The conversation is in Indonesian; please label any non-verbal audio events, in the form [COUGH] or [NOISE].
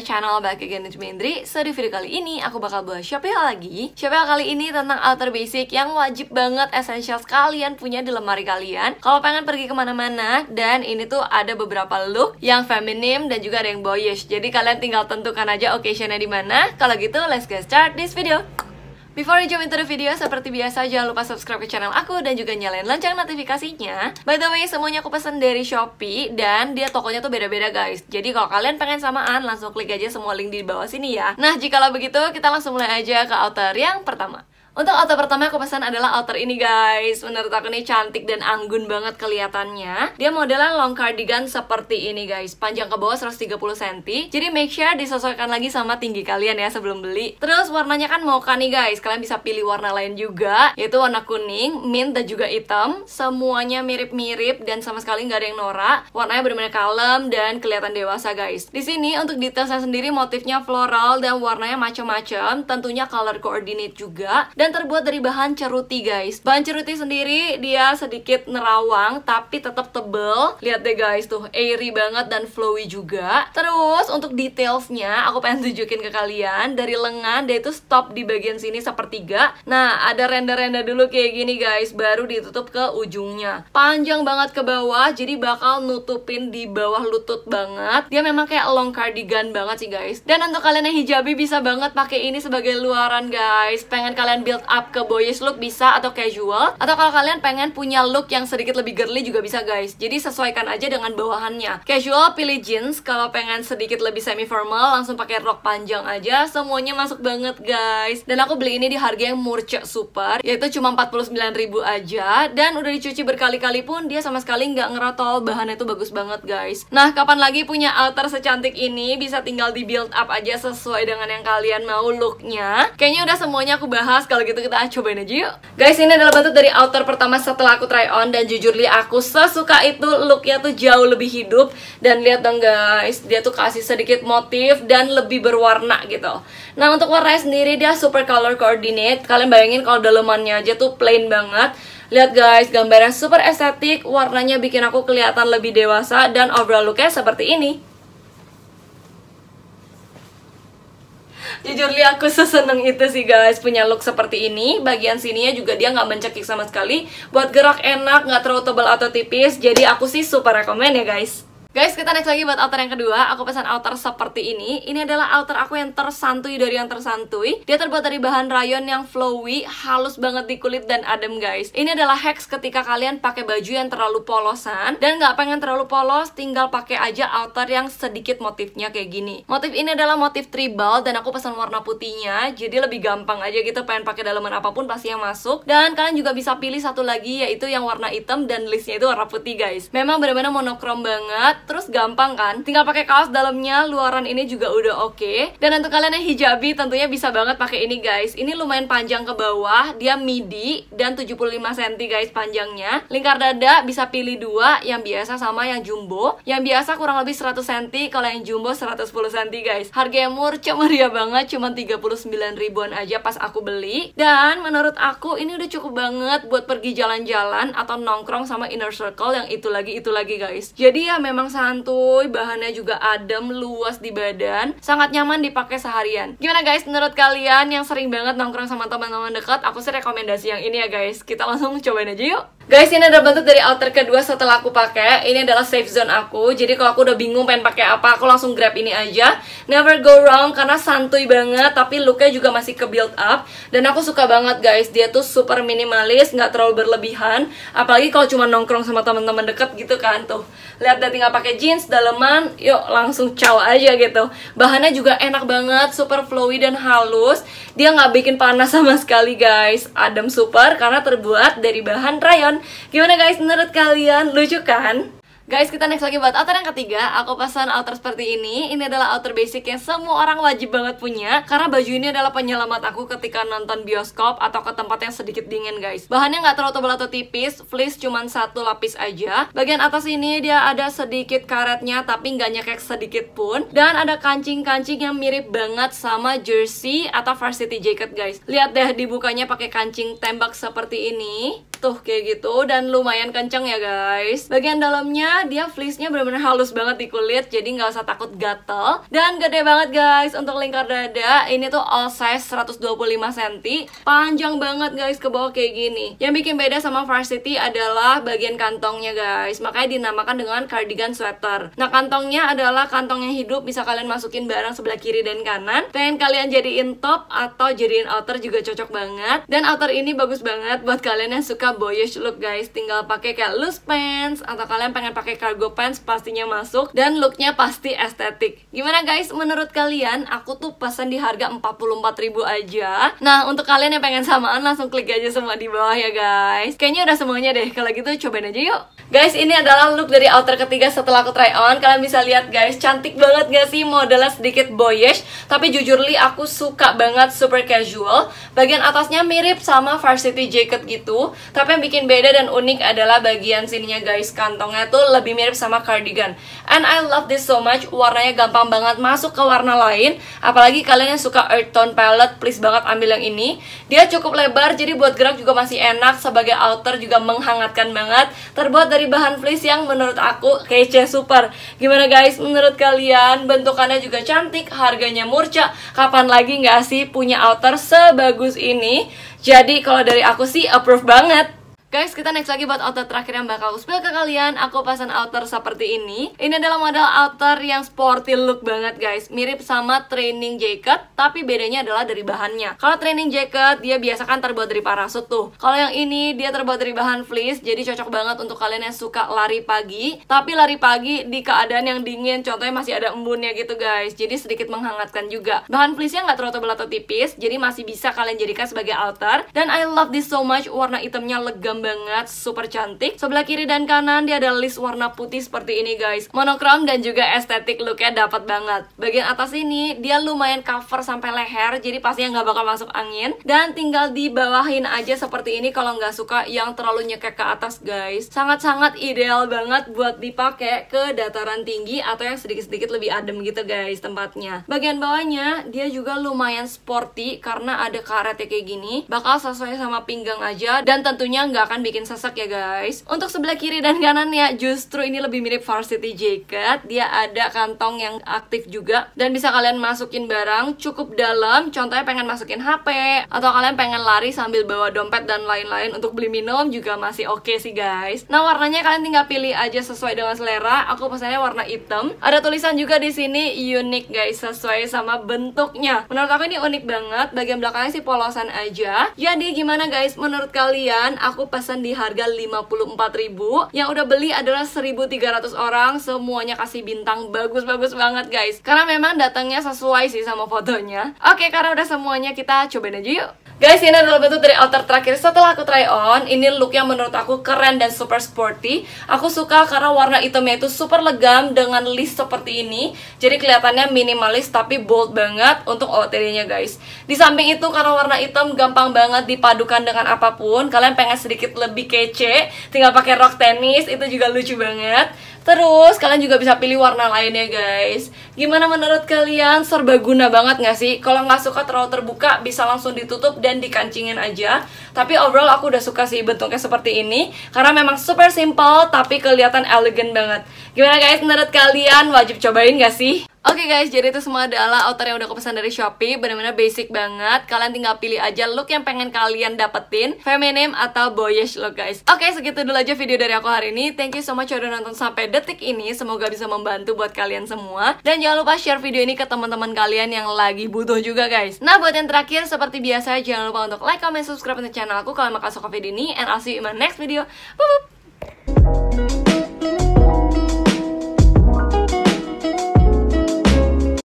my channel, back again with Mindri So di video kali ini aku bakal bahas Shopee lagi Shopee kali ini tentang outer basic yang wajib banget essential kalian punya di lemari kalian Kalau pengen pergi kemana-mana dan ini tuh ada beberapa look yang feminim dan juga ada yang boyish Jadi kalian tinggal tentukan aja occasionnya di mana. Kalau gitu let's get start this video Before you jump into the video, seperti biasa jangan lupa subscribe ke channel aku dan juga nyalain lonceng notifikasinya. By the way, semuanya aku pesen dari Shopee dan dia tokonya tuh beda-beda guys. Jadi kalau kalian pengen samaan, langsung klik aja semua link di bawah sini ya. Nah, jikalau begitu, kita langsung mulai aja ke outer yang pertama. Untuk outer pertama aku pesan adalah outer ini guys Menurut aku ini cantik dan anggun banget kelihatannya Dia modelan long cardigan seperti ini guys Panjang ke bawah 130 cm Jadi make sure disesuaikan lagi sama tinggi kalian ya sebelum beli Terus warnanya kan mocha nih guys Kalian bisa pilih warna lain juga Yaitu warna kuning, mint dan juga hitam Semuanya mirip-mirip dan sama sekali nggak ada yang norak Warnanya benar-benar kalem dan kelihatan dewasa guys Di sini untuk detailnya sendiri motifnya floral dan warnanya macam-macam Tentunya color coordinate juga Dan dan terbuat dari bahan ceruti guys. Bahan ceruti sendiri dia sedikit nerawang tapi tetap tebel. Lihat deh guys tuh, airy banget dan flowy juga. Terus untuk detailsnya aku pengen [LAUGHS] tunjukin ke kalian dari lengan dia itu stop di bagian sini sepertiga. Nah, ada render-render dulu kayak gini guys, baru ditutup ke ujungnya. Panjang banget ke bawah jadi bakal nutupin di bawah lutut banget. Dia memang kayak long cardigan banget sih guys. Dan untuk kalian yang hijabi bisa banget pakai ini sebagai luaran guys. Pengen kalian build up ke boyish look bisa atau casual atau kalau kalian pengen punya look yang sedikit lebih girly juga bisa guys jadi sesuaikan aja dengan bawahannya casual pilih jeans kalau pengen sedikit lebih semi formal langsung pakai rok panjang aja semuanya masuk banget guys dan aku beli ini di harga yang murce super yaitu cuma 49.000 aja dan udah dicuci berkali-kali pun dia sama sekali nggak ngerotol bahannya itu bagus banget guys nah kapan lagi punya outer secantik ini bisa tinggal di build up aja sesuai dengan yang kalian mau looknya kayaknya udah semuanya aku bahas kalau kalau gitu kita cobain aja yuk Guys ini adalah bentuk dari outer pertama setelah aku try on Dan jujur li aku sesuka itu looknya tuh jauh lebih hidup Dan lihat dong guys dia tuh kasih sedikit motif dan lebih berwarna gitu Nah untuk warna sendiri dia super color coordinate Kalian bayangin kalau dalemannya aja tuh plain banget Lihat guys, gambarnya super estetik, warnanya bikin aku kelihatan lebih dewasa dan overall looknya seperti ini. jujur li aku seseneng itu sih guys punya look seperti ini bagian sininya juga dia nggak mencekik sama sekali buat gerak enak nggak terlalu tebal atau tipis jadi aku sih super rekomend ya guys Guys, kita next lagi buat outer yang kedua. Aku pesan outer seperti ini. Ini adalah outer aku yang tersantui dari yang tersantui. Dia terbuat dari bahan rayon yang flowy, halus banget di kulit dan adem, guys. Ini adalah hacks ketika kalian pakai baju yang terlalu polosan dan nggak pengen terlalu polos, tinggal pakai aja outer yang sedikit motifnya kayak gini. Motif ini adalah motif tribal dan aku pesan warna putihnya, jadi lebih gampang aja gitu pengen pakai dalaman apapun pasti yang masuk. Dan kalian juga bisa pilih satu lagi yaitu yang warna hitam dan listnya itu warna putih, guys. Memang benar-benar monokrom banget terus gampang kan tinggal pakai kaos dalamnya luaran ini juga udah oke okay. dan untuk kalian yang hijabi tentunya bisa banget pakai ini guys ini lumayan panjang ke bawah dia midi dan 75 cm guys panjangnya lingkar dada bisa pilih dua yang biasa sama yang jumbo yang biasa kurang lebih 100 cm kalau yang jumbo 110 cm guys harganya murah [LAUGHS] meriah banget cuma 39 ribuan aja pas aku beli dan menurut aku ini udah cukup banget buat pergi jalan-jalan atau nongkrong sama inner circle yang itu lagi itu lagi guys jadi ya memang santuy, bahannya juga adem, luas di badan, sangat nyaman dipakai seharian. Gimana guys, menurut kalian yang sering banget nongkrong sama teman-teman dekat, aku sih rekomendasi yang ini ya guys. Kita langsung cobain aja yuk. Guys, ini adalah bentuk dari outer kedua setelah aku pakai. Ini adalah safe zone aku. Jadi kalau aku udah bingung pengen pakai apa, aku langsung grab ini aja. Never go wrong karena santuy banget, tapi looknya juga masih ke build up. Dan aku suka banget guys, dia tuh super minimalis, nggak terlalu berlebihan. Apalagi kalau cuma nongkrong sama teman-teman deket gitu kan tuh. Lihat dia tinggal pakai jeans, daleman, yuk langsung caw aja gitu. Bahannya juga enak banget, super flowy dan halus. Dia nggak bikin panas sama sekali guys. Adem super karena terbuat dari bahan rayon Gimana guys, menurut kalian lucu kan? Guys, kita next lagi buat outer yang ketiga. Aku pesan outer seperti ini. Ini adalah outer basic yang semua orang wajib banget punya. Karena baju ini adalah penyelamat aku ketika nonton bioskop atau ke tempat yang sedikit dingin, guys. Bahannya nggak terlalu tebal atau tipis. Fleece cuma satu lapis aja. Bagian atas ini dia ada sedikit karetnya, tapi nggak nyekek sedikit pun. Dan ada kancing-kancing yang mirip banget sama jersey atau varsity jacket, guys. Lihat deh dibukanya pakai kancing tembak seperti ini tuh kayak gitu dan lumayan kenceng ya guys bagian dalamnya dia fleece-nya benar-benar halus banget di kulit jadi nggak usah takut gatel dan gede banget guys untuk lingkar dada ini tuh all size 125 cm panjang banget guys ke bawah kayak gini yang bikin beda sama varsity adalah bagian kantongnya guys makanya dinamakan dengan cardigan sweater nah kantongnya adalah kantong yang hidup bisa kalian masukin barang sebelah kiri dan kanan pengen kalian jadiin top atau jadiin outer juga cocok banget dan outer ini bagus banget buat kalian yang suka nggak boyish look guys tinggal pakai kayak loose pants atau kalian pengen pakai cargo pants pastinya masuk dan looknya pasti estetik gimana guys menurut kalian aku tuh pesan di harga 44.000 aja nah untuk kalian yang pengen samaan langsung klik aja semua di bawah ya guys kayaknya udah semuanya deh kalau gitu cobain aja yuk guys ini adalah look dari outer ketiga setelah aku try on kalian bisa lihat guys cantik banget gak sih modelnya sedikit boyish tapi jujur li aku suka banget super casual bagian atasnya mirip sama varsity jacket gitu tapi yang bikin beda dan unik adalah bagian sininya guys Kantongnya tuh lebih mirip sama cardigan And I love this so much Warnanya gampang banget masuk ke warna lain Apalagi kalian yang suka earth tone palette Please banget ambil yang ini Dia cukup lebar jadi buat gerak juga masih enak Sebagai outer juga menghangatkan banget Terbuat dari bahan fleece yang menurut aku kece super Gimana guys menurut kalian Bentukannya juga cantik Harganya murca Kapan lagi nggak sih punya outer sebagus ini jadi kalau dari aku sih approve banget Guys, kita next lagi buat outer terakhir yang bakal aku spill ke kalian. Aku pasang outer seperti ini. Ini adalah model outer yang sporty look banget, guys. Mirip sama training jacket, tapi bedanya adalah dari bahannya. Kalau training jacket, dia biasa kan terbuat dari parasut tuh. Kalau yang ini, dia terbuat dari bahan fleece, jadi cocok banget untuk kalian yang suka lari pagi. Tapi lari pagi di keadaan yang dingin, contohnya masih ada embunnya gitu, guys. Jadi sedikit menghangatkan juga. Bahan fleece-nya nggak terlalu tebal atau tipis, jadi masih bisa kalian jadikan sebagai outer. Dan I love this so much, warna hitamnya legam banget, super cantik. Sebelah kiri dan kanan dia ada list warna putih seperti ini guys. Monokrom dan juga estetik looknya dapat banget. Bagian atas ini dia lumayan cover sampai leher, jadi pastinya nggak bakal masuk angin. Dan tinggal dibawahin aja seperti ini kalau nggak suka yang terlalu nyekek ke atas guys. Sangat-sangat ideal banget buat dipakai ke dataran tinggi atau yang sedikit-sedikit lebih adem gitu guys tempatnya. Bagian bawahnya dia juga lumayan sporty karena ada karetnya kayak gini. Bakal sesuai sama pinggang aja dan tentunya nggak akan bikin sesek ya guys Untuk sebelah kiri dan kanan ya justru ini lebih mirip varsity jacket Dia ada kantong yang aktif juga Dan bisa kalian masukin barang cukup dalam Contohnya pengen masukin HP Atau kalian pengen lari sambil bawa dompet dan lain-lain Untuk beli minum juga masih oke okay sih guys Nah warnanya kalian tinggal pilih aja sesuai dengan selera Aku pesannya warna hitam Ada tulisan juga di sini unik guys Sesuai sama bentuknya Menurut aku ini unik banget Bagian belakangnya sih polosan aja Jadi gimana guys menurut kalian Aku pesan di harga 54.000 yang udah beli adalah 1.300 orang semuanya kasih bintang bagus-bagus banget guys karena memang datangnya sesuai sih sama fotonya oke karena udah semuanya kita cobain aja yuk Guys, ini adalah bentuk dari outer terakhir setelah aku try on. Ini look yang menurut aku keren dan super sporty. Aku suka karena warna hitamnya itu super legam dengan list seperti ini. Jadi kelihatannya minimalis tapi bold banget untuk OOTD-nya guys. Di samping itu karena warna item gampang banget dipadukan dengan apapun. Kalian pengen sedikit sedikit lebih kece tinggal pakai rok tenis itu juga lucu banget Terus kalian juga bisa pilih warna lainnya guys Gimana menurut kalian? Serbaguna banget gak sih? Kalau gak suka terlalu terbuka bisa langsung ditutup dan dikancingin aja Tapi overall aku udah suka sih bentuknya seperti ini Karena memang super simple tapi kelihatan elegan banget Gimana guys menurut kalian? Wajib cobain gak sih? Oke okay guys, jadi itu semua adalah outer yang udah aku pesan dari Shopee Bener-bener basic banget Kalian tinggal pilih aja look yang pengen kalian dapetin Feminine atau boyish look guys Oke, okay, segitu dulu aja video dari aku hari ini Thank you so much udah nonton sampai detik ini. Semoga bisa membantu buat kalian semua. Dan jangan lupa share video ini ke teman-teman kalian yang lagi butuh juga guys. Nah buat yang terakhir seperti biasa jangan lupa untuk like, comment, subscribe untuk channel aku kalau kalian suka video ini. And I'll see you in my next video. Bye -bye.